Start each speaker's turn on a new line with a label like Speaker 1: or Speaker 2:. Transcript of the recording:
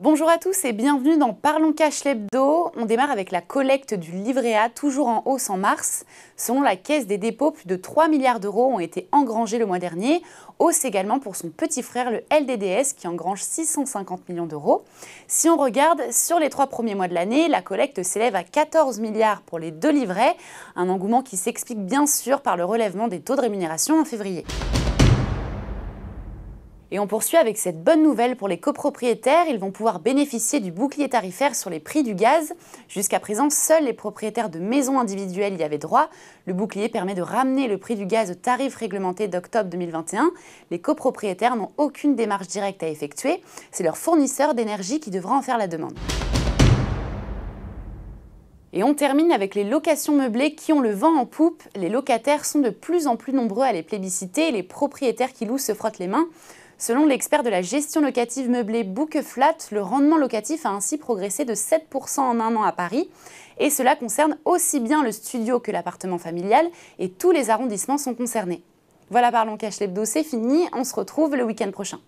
Speaker 1: Bonjour à tous et bienvenue dans Parlons Cash Lebdo. On démarre avec la collecte du livret A, toujours en hausse en mars. Selon la Caisse des dépôts, plus de 3 milliards d'euros ont été engrangés le mois dernier. Hausse également pour son petit frère, le LDDS, qui engrange 650 millions d'euros. Si on regarde sur les trois premiers mois de l'année, la collecte s'élève à 14 milliards pour les deux livrets. Un engouement qui s'explique bien sûr par le relèvement des taux de rémunération en février. Et on poursuit avec cette bonne nouvelle pour les copropriétaires. Ils vont pouvoir bénéficier du bouclier tarifaire sur les prix du gaz. Jusqu'à présent, seuls les propriétaires de maisons individuelles y avaient droit. Le bouclier permet de ramener le prix du gaz au tarif réglementé d'octobre 2021. Les copropriétaires n'ont aucune démarche directe à effectuer. C'est leur fournisseur d'énergie qui devra en faire la demande. Et on termine avec les locations meublées qui ont le vent en poupe. Les locataires sont de plus en plus nombreux à les plébisciter et les propriétaires qui louent se frottent les mains. Selon l'expert de la gestion locative meublée Flat, le rendement locatif a ainsi progressé de 7% en un an à Paris. Et cela concerne aussi bien le studio que l'appartement familial et tous les arrondissements sont concernés. Voilà, parlons cash l'hebdo, c'est fini. On se retrouve le week-end prochain.